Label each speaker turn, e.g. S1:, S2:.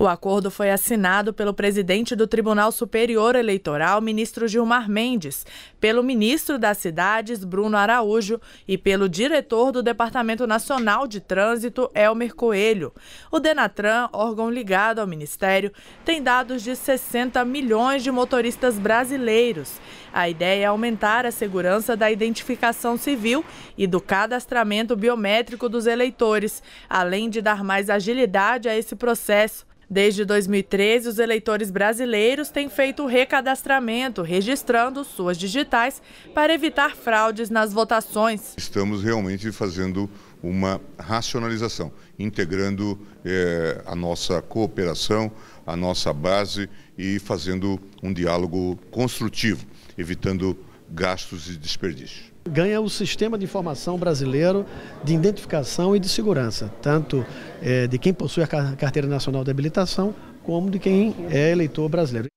S1: O acordo foi assinado pelo presidente do Tribunal Superior Eleitoral, ministro Gilmar Mendes, pelo ministro das Cidades, Bruno Araújo, e pelo diretor do Departamento Nacional de Trânsito, Elmer Coelho. O Denatran, órgão ligado ao ministério, tem dados de 60 milhões de motoristas brasileiros. A ideia é aumentar a segurança da identificação civil e do cadastramento biométrico dos eleitores, além de dar mais agilidade a esse processo Desde 2013, os eleitores brasileiros têm feito o recadastramento, registrando suas digitais para evitar fraudes nas votações. Estamos
S2: realmente fazendo uma racionalização, integrando eh, a nossa cooperação, a nossa base e fazendo um diálogo construtivo, evitando gastos e desperdícios.
S3: Ganha o sistema de informação brasileiro de identificação e de segurança, tanto é, de quem possui a Carteira Nacional de Habilitação, como de quem é eleitor brasileiro.